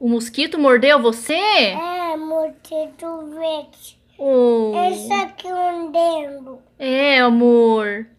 O mosquito mordeu você? É, mosquito verde. Oh. Esse aqui é um dedo. É, amor.